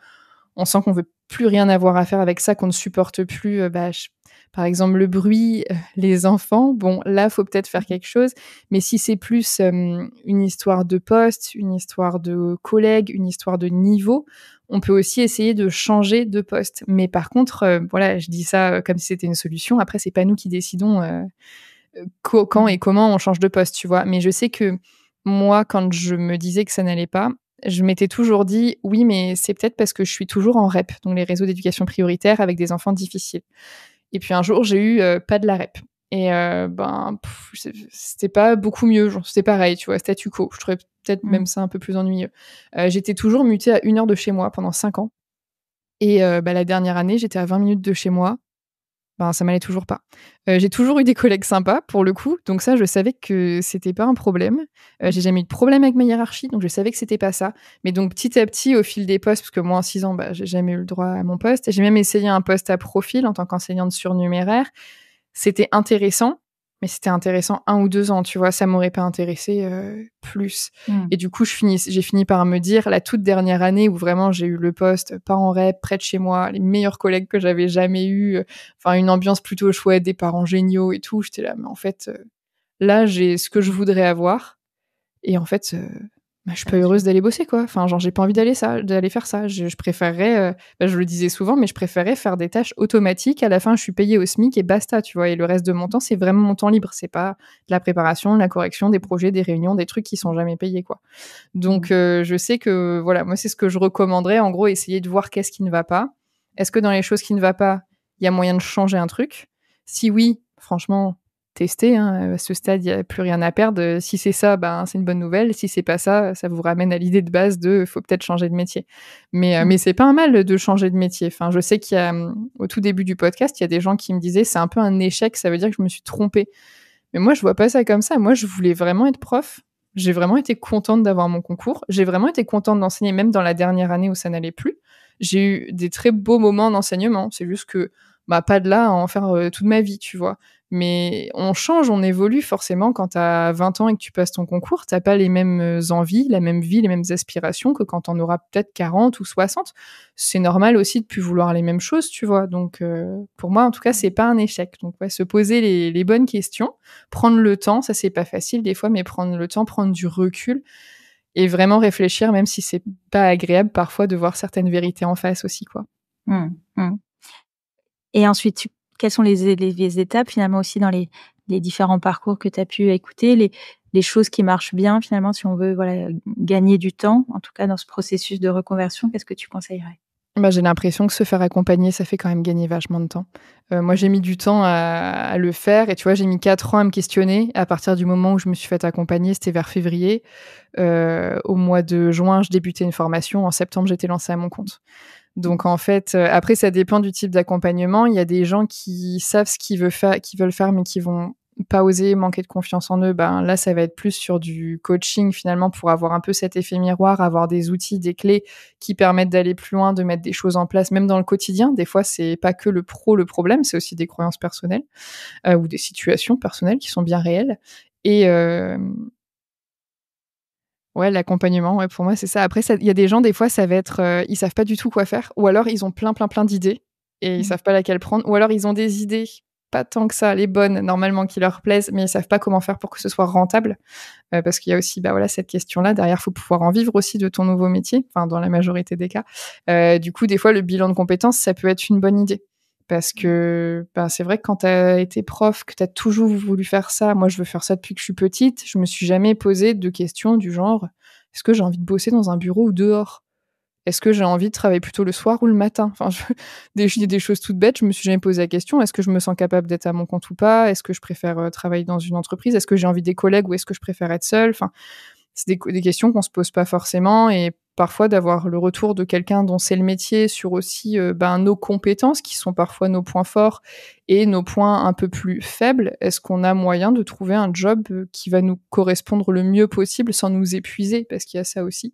on sent qu'on veut plus rien avoir à faire avec ça, qu'on ne supporte plus, euh, bah, par exemple le bruit, euh, les enfants, bon là faut peut-être faire mmh. quelque chose, mais si c'est plus euh, une histoire de poste, une histoire de collègue, une histoire de niveau, on peut aussi essayer de changer de poste. Mais par contre, euh, voilà, je dis ça comme si c'était une solution. Après c'est pas nous qui décidons quand mmh. et comment on change de poste, tu vois. Mais je sais que moi quand je me disais que ça n'allait pas, je m'étais toujours dit oui, mais c'est peut-être parce que je suis toujours en REP, donc les réseaux d'éducation prioritaire avec des enfants difficiles. Et puis un jour, j'ai eu euh, pas de la rep. Et euh, ben, c'était pas beaucoup mieux. C'était pareil, tu vois, statu quo. Je trouvais peut-être mm. même ça un peu plus ennuyeux. Euh, j'étais toujours mutée à une heure de chez moi pendant cinq ans. Et bah, la dernière année, j'étais à 20 minutes de chez moi ben, ça m'allait toujours pas. Euh, j'ai toujours eu des collègues sympas pour le coup, donc ça je savais que c'était pas un problème. Euh, j'ai jamais eu de problème avec ma hiérarchie, donc je savais que c'était pas ça. Mais donc petit à petit, au fil des postes, parce que moi en 6 ans, je bah, j'ai jamais eu le droit à mon poste, j'ai même essayé un poste à profil en tant qu'enseignante surnuméraire. C'était intéressant, mais c'était intéressant un ou deux ans, tu vois, ça m'aurait pas intéressé euh, plus. Hmm. Et du coup, je finis, j'ai fini par me dire la toute dernière année où vraiment j'ai eu le poste, pas en rêve, près de chez moi, les meilleurs collègues que j'avais jamais eu, euh, enfin une ambiance plutôt chouette, des parents géniaux et tout. J'étais là, mais en fait, euh, là j'ai ce que je voudrais avoir. Et en fait, bah, je suis pas heureuse d'aller bosser quoi. Enfin, genre j'ai pas envie d'aller ça, d'aller faire ça. Je, préférerais, euh, bah, je le disais souvent, mais je préférerais faire des tâches automatiques. À la fin, je suis payée au SMIC et basta, tu vois. Et le reste de mon temps, c'est vraiment mon temps libre. C'est pas la préparation, la correction, des projets, des réunions, des trucs qui sont jamais payés quoi. Donc mmh. euh, je sais que voilà, moi c'est ce que je recommanderais. En gros, essayer de voir qu'est-ce qui ne va pas. Est-ce que dans les choses qui ne va pas, il y a moyen de changer un truc Si oui, franchement, tester. Hein. À ce stade, il n'y a plus rien à perdre. Si c'est ça, ben, c'est une bonne nouvelle. Si c'est pas ça, ça vous ramène à l'idée de base de faut peut-être changer de métier. Mais, euh, mm. mais c'est pas un mal de changer de métier. Enfin, je sais qu'il mm, au tout début du podcast, il y a des gens qui me disaient c'est un peu un échec, ça veut dire que je me suis trompée. Mais moi, je vois pas ça comme ça. Moi, je voulais vraiment être prof. J'ai vraiment été contente d'avoir mon concours. J'ai vraiment été contente d'enseigner, même dans la dernière année où ça n'allait plus. J'ai eu des très beaux moments d'enseignement. C'est juste que bah, pas de là à en faire euh, toute ma vie, tu vois. Mais on change, on évolue forcément quand tu as 20 ans et que tu passes ton concours, t'as pas les mêmes euh, envies, la même vie, les mêmes aspirations que quand on aura peut-être 40 ou 60. C'est normal aussi de plus vouloir les mêmes choses, tu vois. Donc euh, pour moi en tout cas, c'est pas un échec. Donc ouais, se poser les, bonnes questions, prendre le temps, ça c'est pas facile des fois mais prendre le temps, prendre du recul et vraiment réfléchir même si c'est pas agréable parfois de voir certaines vérités en face aussi quoi. Mmh, mmh. Et ensuite, tu quelles sont les, les, étapes finalement aussi dans les, différents parcours que tu as pu écouter, les, choses qui marchent bien finalement si on veut gagner du temps, en tout cas dans ce processus de reconversion, qu'est-ce que tu conseillerais bah, j'ai l'impression que se faire accompagner, ça fait quand même gagner vachement de temps. Euh, moi, j'ai mis du temps à, le faire et tu vois, j'ai mis quatre ans à me questionner. À partir du moment où je me suis fait accompagner, c'était vers février. Euh, au mois de juin, je débutais une formation. En septembre, j'étais lancée à mon compte. Donc en fait, euh, après ça dépend du type d'accompagnement. Il y a des gens qui savent ce qu'ils veulent faire, veulent faire, mais qui vont pas oser manquer de confiance en eux. Ben là, ça va être plus sur du coaching finalement pour avoir un peu cet effet miroir, avoir des outils, des clés qui permettent d'aller plus loin, de mettre des choses en place, même dans le quotidien. Des fois, c'est pas que le pro le problème, c'est aussi des croyances personnelles euh, ou des situations personnelles qui sont bien réelles. Et, euh, Ouais, l'accompagnement, ouais, pour moi, c'est ça. Après, il y a des gens, des fois, ça va être. Euh, ils savent pas du tout quoi faire. Ou alors, ils ont plein, plein, plein d'idées et ils mmh. savent pas laquelle prendre. Ou alors, ils ont des idées, pas tant que ça, les bonnes, normalement, qui leur plaisent, mais ils savent pas comment faire pour que ce soit rentable. Euh, parce qu'il y a aussi bah, voilà, cette question-là. Derrière, faut pouvoir en vivre aussi de ton nouveau métier, enfin, dans la majorité des cas. Euh, du coup, des fois, le bilan de compétences, ça peut être une bonne idée parce mmh. que ben, c'est vrai que quand tu as été prof, que tu as toujours voulu faire ça, moi je veux faire ça depuis que je suis petite, je me suis jamais posé de questions du genre est-ce que j'ai envie de bosser dans un bureau ou dehors Est-ce que j'ai envie de travailler plutôt le soir ou le matin Enfin, je... [LAUGHS] des, des choses toutes bêtes, je me suis jamais posé la question est-ce que je me sens capable d'être à mon compte ou pas Est-ce que je préfère euh, travailler dans une entreprise Est-ce que j'ai envie des collègues ou est-ce que je préfère être seule Enfin, c'est des, des questions qu'on se pose pas forcément et parfois d'avoir le retour de quelqu'un dont c'est le métier sur aussi euh, ben, nos compétences qui sont parfois nos points forts et nos points un peu plus faibles. Est-ce qu'on a moyen de trouver un job euh, qui va nous correspondre le mieux possible sans nous épuiser Parce qu'il y a ça aussi.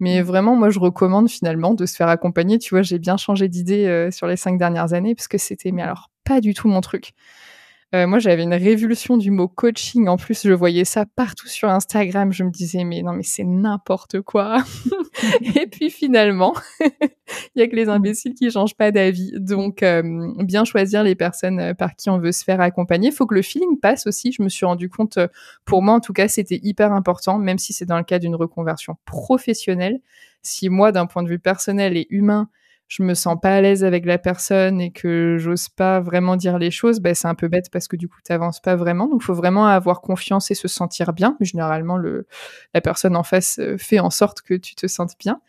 Mais mmh. vraiment, moi, je recommande finalement de se faire accompagner. Tu vois, j'ai bien changé d'idée euh, sur les cinq dernières années parce que c'était, mais alors, pas du tout mon truc. Euh, moi, j'avais une révulsion du mot coaching. En plus, je voyais ça partout sur Instagram. Je me disais, mais non, mais c'est n'importe quoi. [LAUGHS] et puis finalement, [LAUGHS] il y a que les imbéciles qui changent pas d'avis. Donc, euh, bien choisir les personnes euh, par qui on veut se faire accompagner. Il Faut que le feeling passe aussi. Je me suis rendu compte, pour moi en tout cas, c'était hyper important, même si c'est dans le cas d'une reconversion professionnelle. Si moi, d'un point de vue personnel et humain, je me sens pas à l'aise avec la personne et que j'ose pas vraiment dire les choses, ben, c'est un peu bête parce que du coup, tu n'avances pas vraiment. Donc, il faut vraiment avoir confiance et se sentir bien. Généralement, la personne en face euh, fait en sorte que tu te sentes bien.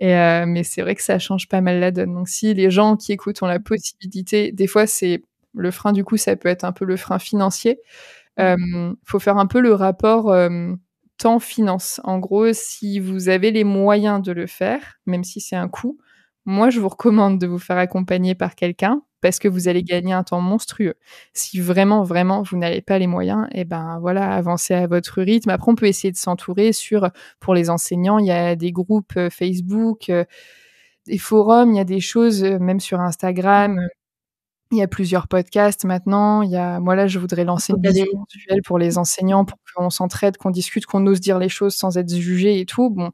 Euh, mais c'est vrai que ça change pas mal la donne. Donc, si les gens qui écoutent ont la mmh. possibilité, des fois, c'est le frein, du coup, ça peut être un peu le frein financier. Il mmh. faut faire un peu le rapport. temps finance. En gros, si vous avez les moyens de le faire, même si c'est un coût, moi, je vous recommande de vous faire accompagner par quelqu'un parce que vous allez gagner un temps monstrueux. Si vraiment, vraiment, vous n'avez pas les moyens, et eh ben voilà, avancez à votre rythme. Après, on peut essayer de s'entourer sur, pour les enseignants, il y a des groupes euh, Facebook, euh, des forums, il y a des choses, euh, même sur Instagram. Il y a plusieurs podcasts maintenant. Il y a, moi là, je voudrais lancer une vidéo pour les enseignants, pour qu'on s'entraide, qu'on discute, qu'on ose dire les choses sans être jugé et tout. Bon,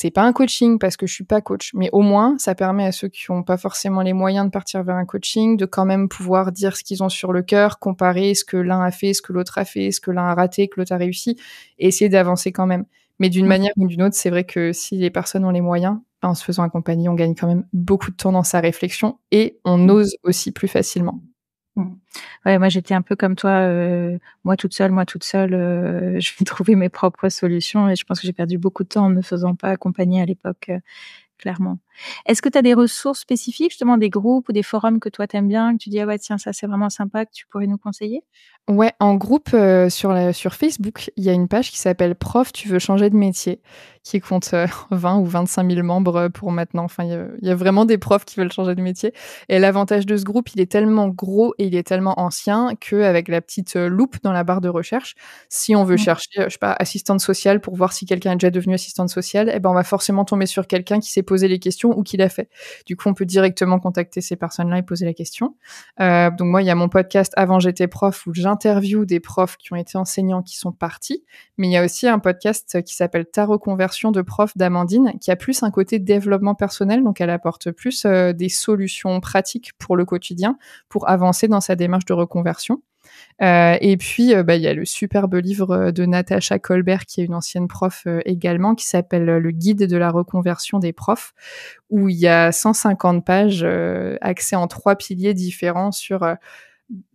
c'est pas un coaching parce que je suis pas coach, mais au moins ça permet à ceux qui n'ont pas forcément les moyens de partir vers un coaching de quand même pouvoir dire ce qu'ils ont sur le cœur, comparer ce que l'un a fait, ce que l'autre a fait, ce que l'un a raté, que l'autre a réussi, et essayer d'avancer quand même. Mais d'une mm. manière ou d'une autre, c'est vrai que si les personnes ont les moyens, en se faisant accompagner, on gagne quand même beaucoup de temps dans sa réflexion et on mm. ose aussi plus facilement. Ouais, moi j'étais un peu comme toi, euh, moi toute seule, moi toute seule, euh, [LAUGHS] je vais trouver mes propres solutions et je pense que j'ai perdu beaucoup de temps en ne faisant pas accompagner à l'époque, euh, clairement. Est-ce que tu as des ressources spécifiques, justement des groupes ou des forums que toi t'aimes bien, que tu dis ah ouais tiens ça c'est vraiment sympa, que tu pourrais nous conseiller Ouais, en groupe sur sur Facebook, il y a une page qui s'appelle Prof, tu veux changer de métier qui compte 20 euh, [LAUGHS] ou 25 000 membres pour maintenant. Enfin, il y, a vraiment des profs qui veulent changer de métier. Et l'avantage de ce groupe, il est tellement gros et il est tellement ancien qu'avec la petite euh, loupe dans la barre de recherche, si on veut mm. chercher, euh, je sais pas, assistante sociale pour voir si quelqu'un est déjà devenu assistante sociale, eh ben, on va forcément tomber sur quelqu'un qui s'est posé les questions ou qui l'a fait. Du coup, on peut directement contacter ces personnes-là et poser la question. donc moi, il y a mon podcast Avant j'étais prof où j'interviewe des profs qui ont été enseignants qui sont partis, mais il y a aussi un podcast qui s'appelle Ta reconversion de prof d'Amandine qui a plus un côté développement personnel, donc elle apporte plus euh, des solutions pratiques pour le quotidien, pour avancer dans sa démarche de reconversion. Euh, et puis, euh, bah, il y a le superbe livre de Natacha Colbert, qui est une ancienne prof également, qui s'appelle Le guide de la reconversion des profs, où il y a 150 pages axées en trois piliers différents sur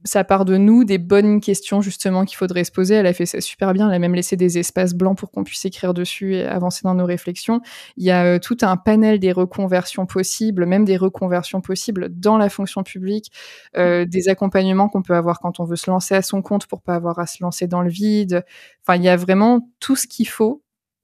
ça part de nous, des bonnes questions justement qu'il faudrait se poser. Elle a fait ça super bien. Elle a même laissé des espaces blancs pour qu'on puisse écrire dessus et avancer dans nos réflexions. Il y a euh, tout un panel des reconversions possibles, même des reconversions possibles dans la fonction publique, euh, mm. des accompagnements qu'on peut avoir quand on veut se lancer à son compte pour pas avoir à se lancer dans le vide. Enfin, il y a vraiment tout ce qu'il faut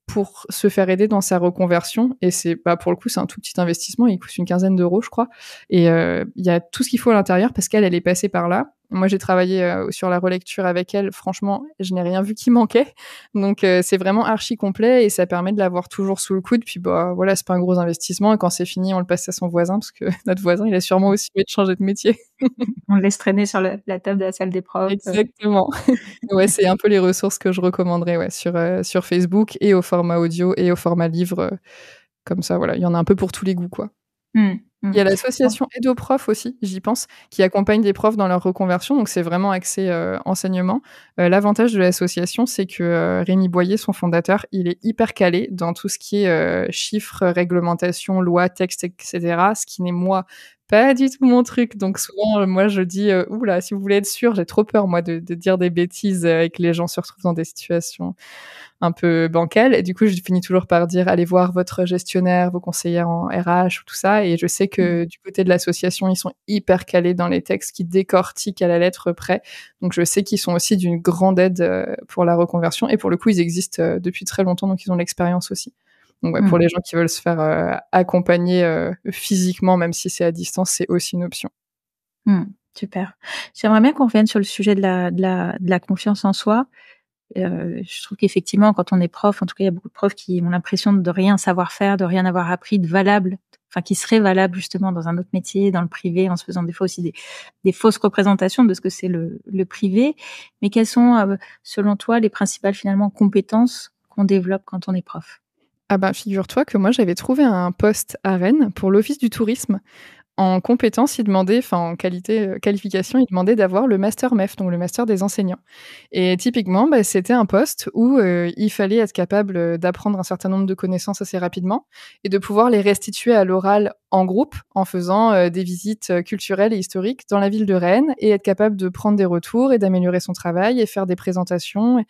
pour se faire aider dans sa reconversion. Et c'est, bah, pour le coup, c'est un tout petit investissement. Il coûte une quinzaine d'euros, je crois. Et euh, il y a tout ce qu'il faut à l'intérieur parce qu'elle, elle est passée par là. Moi, j'ai travaillé euh, sur la relecture avec elle. Franchement, je n'ai rien vu qui manquait. Donc, euh, c'est vraiment archi complet et ça permet de l'avoir toujours sous le coude. Puis, bah, voilà, c'est pas un gros investissement. Et quand c'est fini, on le passe à son voisin parce que [LAUGHS] notre voisin, il a sûrement aussi envie de changer de métier. [LAUGHS] on le laisse traîner sur la table de la salle des Exactement. [LAUGHS] ouais, c'est un peu les ressources que je recommanderais ouais, sur, euh, sur Facebook et au format audio et au format livre. comme ça, voilà, il y en a un peu pour tous les goûts, quoi. Hmm. Il mmh. y a l'association EdoProf aussi, j'y pense, qui accompagne des profs dans leur reconversion. Donc, c'est vraiment accès euh, enseignement. Euh, l'avantage de l'association, c'est que euh, Rémi Boyer, son fondateur, il est hyper calé dans tout ce qui est chiffres, réglementation, lois, textes, etc. Ce qui n'est moi pas du tout mon truc. Donc souvent, euh, moi, je dis, euh, là. si vous voulez être sûr, j'ai trop peur, moi, de, dire des bêtises euh, et que les gens se retrouvent dans des situations un peu bancales. Et du coup, je finis toujours par dire, allez voir votre gestionnaire, vos conseillers en RH ou tout ça. Et je sais que mmh. du côté de l'association, ils sont hyper calés dans les textes qui décortiquent à la lettre près. Donc je sais qu'ils sont aussi d'une grande aide pour la reconversion. Et pour le coup, ils existent depuis très longtemps, donc ils ont l'expérience aussi. Mmh. pour les gens qui veulent se faire euh, accompagner euh, physiquement, même si c'est à distance, c'est aussi une option. Mmh, super. J'aimerais bien qu'on revienne sur le sujet de la, confiance en soi. Euh, je trouve qu'effectivement, quand on est prof, en tout cas, il y a beaucoup de profs qui ont l'impression de rien savoir faire, de rien avoir appris de valable, enfin, qui serait valable justement dans un autre métier, dans le privé, en se faisant des fois aussi des, fausses représentations de ce que c'est le, le, privé. Mais quelles sont, selon toi, les principales finalement compétences qu'on développe quand on est prof ah bah, figure-toi que moi, j'avais trouvé un poste à Rennes pour l'Office du tourisme. En compétence, il demandait, enfin en qualité, euh, qualification, il demandait d'avoir le master MEF, donc le master des enseignants. Et typiquement, bah, c'était un poste où euh, il fallait être capable euh, d'apprendre un certain nombre de connaissances assez rapidement et de pouvoir les restituer à l'oral en groupe en faisant des visites culturelles et historiques dans la ville de Rennes et être capable de prendre des retours et d'améliorer son travail et faire des présentations.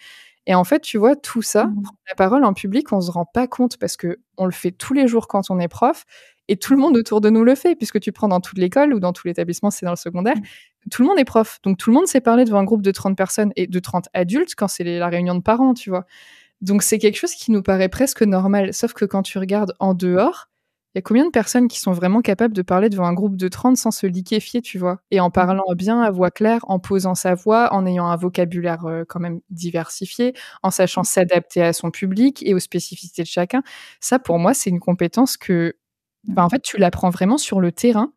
Et en fait, tu vois, tout ça, mmh. la parole en public, on se rend pas compte parce que on le fait tous les jours quand on est prof et tout le monde autour de nous le fait puisque tu prends dans toute l'école ou dans tout l'établissement, c'est dans le secondaire, mmh. tout le monde est prof. Donc tout le monde sait parler devant un groupe de 30 personnes et de 30 adultes quand c'est la réunion de parents, tu vois. Donc c'est quelque chose qui nous paraît presque normal, sauf que quand tu regardes en dehors, il y a combien de personnes qui sont vraiment capables de parler devant un groupe de 30 sans se liquéfier, tu vois Et en parlant bien à voix claire, en posant sa voix, en ayant un vocabulaire euh, quand même diversifié, en sachant s'adapter à son public et aux spécificités de chacun. Ça, pour moi, c'est une compétence que, ben, en fait, tu l'apprends vraiment sur le terrain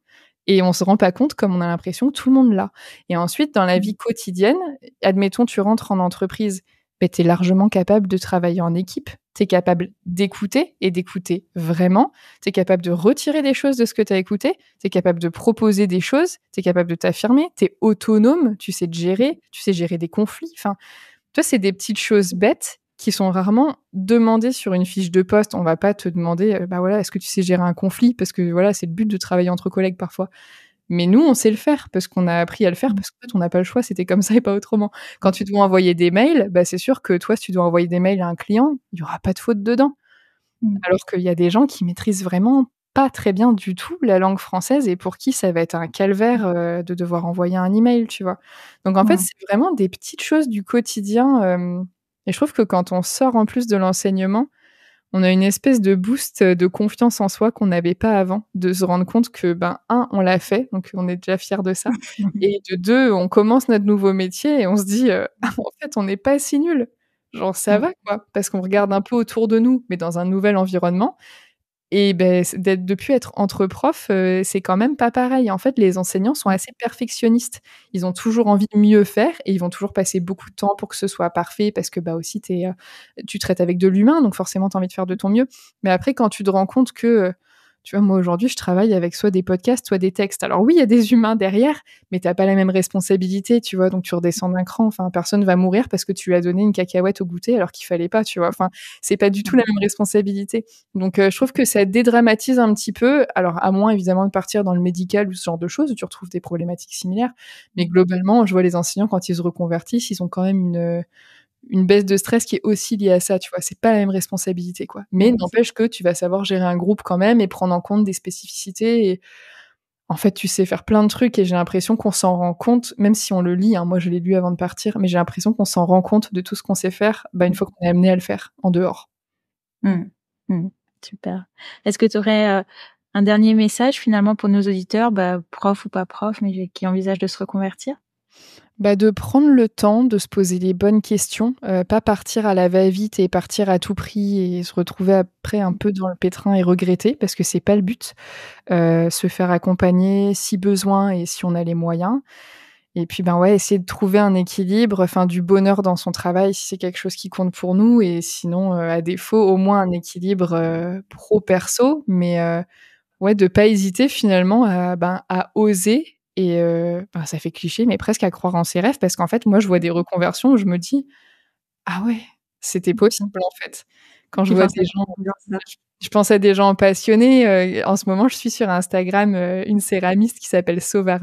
et on se rend pas compte comme on a l'impression que tout le monde l'a. Et ensuite, dans la mmh. vie quotidienne, admettons, tu rentres en entreprise, mais tu es largement capable de travailler en équipe tu es capable d'écouter et d'écouter vraiment, tu es capable de retirer des choses de ce que tu as écouté, tu es capable de proposer des choses, tu es capable de t'affirmer, tu es autonome, tu sais gérer, tu sais gérer des conflits. Enfin, toi, c'est des petites choses bêtes qui sont rarement demandées sur une fiche de poste. On va pas te demander, euh, bah voilà, est-ce que tu sais gérer un conflit Parce que voilà, c'est le but de travailler entre collègues parfois. Mais nous, on sait le faire parce qu'on a appris à le faire mm. parce qu'en fait, on n'a pas le choix, c'était comme ça et pas autrement. Quand tu dois envoyer des mails, bah, c'est sûr que toi, si tu dois envoyer des mails à un client, il n'y aura pas de faute dedans. Mm. Alors qu'il y a des gens qui maîtrisent vraiment pas très bien du tout la langue française et pour qui ça va être un calvaire mm. euh, de devoir envoyer un email, tu vois. Donc en fait, c'est vraiment des petites choses du quotidien. Euh, et je trouve que quand on sort en plus de l'enseignement, on a une espèce de boost de confiance en soi qu'on n'avait pas avant, de se rendre compte que, ben, un, on l'a fait, donc on est déjà fier de ça, [LAUGHS] et de deux, on commence notre nouveau métier et on se dit, euh, [LAUGHS] en fait, on n'est pas si nul. Genre, ça mm. va, quoi, parce qu'on regarde un peu autour de nous, mais dans un nouvel environnement, et ben, d'être, depuis être entre profs, euh, c'est quand même pas pareil. En fait, les enseignants sont assez perfectionnistes. Ils ont toujours envie de mieux faire et ils vont toujours passer beaucoup de temps pour que ce soit parfait parce que bah aussi t'es, euh, tu traites avec de l'humain, donc forcément tu as envie de faire de ton mieux. Mais après, quand tu te rends compte que euh, tu vois, moi aujourd'hui, je travaille avec soit des podcasts, soit des textes. Alors oui, il y a des humains derrière, mais t'as pas la même responsabilité, tu vois. Donc tu redescends d'un cran. Enfin, personne va mourir parce que tu lui as donné une cacahuète au goûter alors qu'il fallait pas, tu vois. Enfin, c'est pas du tout la même responsabilité. Donc euh, je trouve que ça dédramatise un petit peu. Alors à moins évidemment de partir dans le médical ou ce genre de choses, tu retrouves des problématiques similaires. Mais globalement, je vois les enseignants quand ils se reconvertissent, ils ont quand même une une baisse de stress qui est aussi liée à ça, tu vois. C'est pas la même responsabilité, quoi. Mais n'empêche que tu vas savoir gérer un groupe quand même et prendre en compte des spécificités. Et en fait, tu sais faire plein de trucs et j'ai l'impression qu'on s'en rend compte, même si on le lit. Hein, moi, je l'ai lu avant de partir, mais j'ai l'impression qu'on s'en rend compte de tout ce qu'on sait faire bah, une mmh. fois qu'on est amené à le faire en dehors. Mmh. Mmh. Super. Est-ce que tu aurais euh, un dernier message finalement pour nos auditeurs, bah, prof ou pas prof, mais qui envisagent de se reconvertir bah, de prendre le temps de se poser les bonnes questions, euh, pas partir à la va-vite et partir à tout prix et se retrouver après un peu dans le pétrin et regretter, parce que c'est pas le but. Euh, se faire accompagner si besoin et si on a les moyens. Et puis, ben ouais, essayer de trouver un équilibre, enfin, du bonheur dans son travail si c'est quelque chose qui compte pour nous, et sinon, euh, à défaut, au moins un équilibre pro-perso, mais ouais, de pas hésiter finalement ben, à oser et euh, ça fait cliché, mais presque à croire en ses rêves, parce qu'en fait, moi, je vois des reconversions où je me dis Ah ouais, c'était mmh possible, en fait. Quand je vois des gens. Je pense à des gens passionnés. Euh, en ce moment, je suis sur Instagram euh, une céramiste qui s'appelle Sauve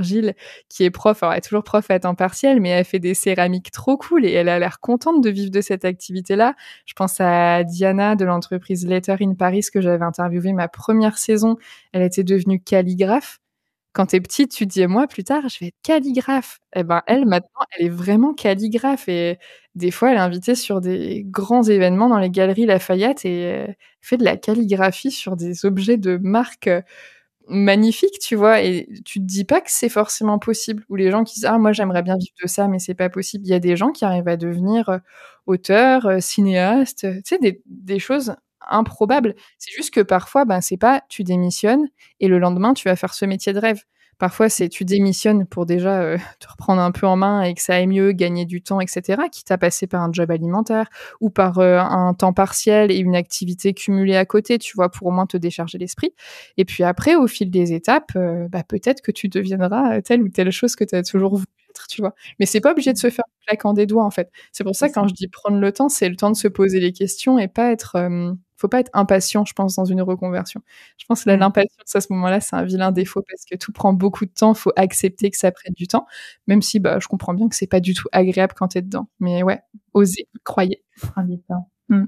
qui est prof. elle est toujours prof à temps partiel, mais elle fait des céramiques trop cool et elle a l'air contente de vivre de cette activité-là. Je pense à Diana de l'entreprise Letter in Paris que j'avais interviewée ma première saison. Elle était devenue calligraphe quand t'es petite, tu te dis, moi, plus tard, je vais être calligraphe. Et eh ben, elle, maintenant, elle est vraiment calligraphe. Et euh, des fois, elle est invitée sur des grands événements dans les galeries Lafayette et euh, fait de la calligraphie sur des objets de marque euh, magnifiques, tu vois, et tu te dis pas que c'est forcément possible. Ou les gens qui disent ah moi j'aimerais bien vivre de ça, mais c'est pas possible. Il y a des gens qui arrivent à devenir auteurs, cinéastes, tu sais des choses improbable. C'est juste que parfois, ben, c'est pas tu démissionnes et le lendemain, tu vas faire ce métier de rêve. Parfois, c'est tu démissionnes pour déjà euh, te reprendre un peu en main et que ça aille mieux, gagner du temps, etc., quitte à passer par un job alimentaire ou par euh, un temps partiel et une activité cumulée à côté, tu vois, pour au moins te décharger l'esprit. Et puis après, au fil des étapes, euh, bah, peut-être que tu deviendras telle ou telle chose que tu as toujours voulu être, tu vois. Mais c'est pas obligé de se faire claquant des doigts, en fait. C'est pour ça, que quand je dis prendre le temps, c'est le temps de se poser les questions et pas être faut pas être impatient, je pense, dans une reconversion. Je pense que mm. l'impatience à ce moment-là, c'est un vilain défaut parce que tout prend beaucoup de temps. Faut accepter que ça prenne du temps, même si bah, je comprends bien que c'est pas du tout agréable quand tu es dedans. Mais ouais, osez, croyez. Mm.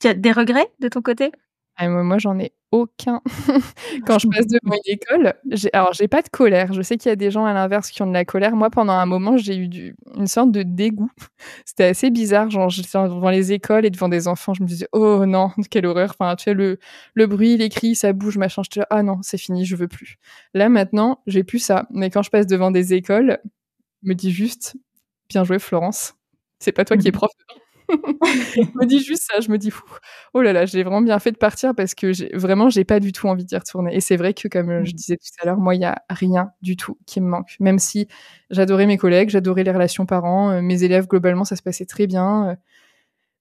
Tu as des regrets de ton côté ah, moi, j'en ai aucun. [LAUGHS] Quand je passe devant une école, alors j'ai pas de colère. Je sais qu'il y a des gens à l'inverse qui ont de la colère. Moi, pendant un moment, j'ai eu une sorte de dégoût. [LAUGHS] C'était assez bizarre. Genre, j'étais devant les écoles et devant des enfants, je me disais, oh non, [LAUGHS] quelle horreur. Enfin, tu le, le bruit, les cris, ça bouge, machin. Je te ah non, c'est fini, je veux plus. Là, maintenant, j'ai plus ça. Mais quand je passe devant des écoles, je me dis juste, bien joué, Florence. C'est pas toi qui es mhm. prof. [LAUGHS] je me dis juste ça, je me dis, oh là là, j'ai vraiment bien fait de partir parce que vraiment, j'ai pas du tout envie d'y retourner. Et c'est vrai que, comme euh, je mmh. disais tout à l'heure, moi, il n'y a rien du tout qui me manque. Même si j'adorais mes collègues, j'adorais les relations parents, euh, mes élèves, globalement, ça se passait très bien. Euh.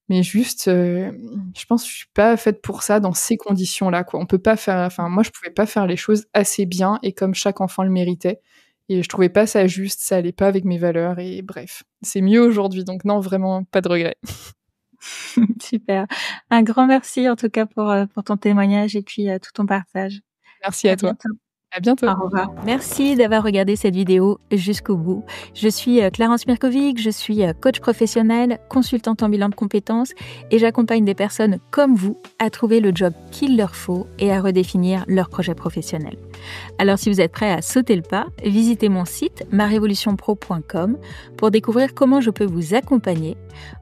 Mais juste, je pense je suis pas faite pour ça dans ces conditions-là, On peut pas faire, enfin, moi, je pouvais pas faire les choses assez bien et comme chaque enfant le méritait. Et je trouvais pas ça juste, ça allait pas avec mes valeurs et bref, c'est mieux aujourd'hui. Donc non, vraiment pas de regret. [LAUGHS] Super. Un grand merci en tout cas pour, euh, ton témoignage et puis euh, tout ton partage. Merci à, toi. À bientôt. Merci d'avoir regardé cette vidéo jusqu'au bout. Je suis euh, Clarence Mirkovic, je suis coach professionnel, consultante en bilan de compétences et j'accompagne des personnes comme vous à trouver le job qu'il leur faut et à redéfinir leur projet professionnel. Alors si vous êtes prêt à sauter le pas, visitez mon site marévolutionpro.com pour découvrir comment je peux vous accompagner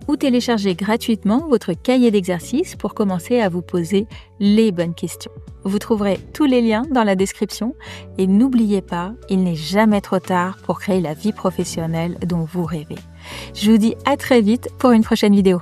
ou télécharger gratuitement votre cahier d'exercice pour commencer à vous poser les bonnes questions. Vous trouverez tous les liens dans la description et n'oubliez pas, il n'est jamais trop tard pour créer la vie professionnelle dont vous rêvez. Je vous dis à très vite pour une prochaine vidéo.